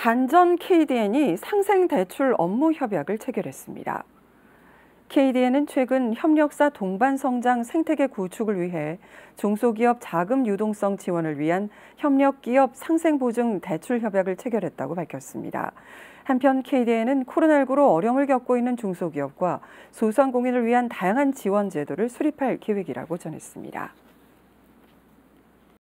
한전 KDN이 상생 대출 업무 협약을 체결했습니다. KDN은 최근 협력사 동반 성장 생태계 구축을 위해 중소기업 자금 유동성 지원을 위한 협력기업 상생보증 대출 협약을 체결했다고 밝혔습니다. 한편 KDN은 코로나19로 어려움을 겪고 있는 중소기업과 소상공인을 위한 다양한 지원 제도를 수립할 계획이라고 전했습니다.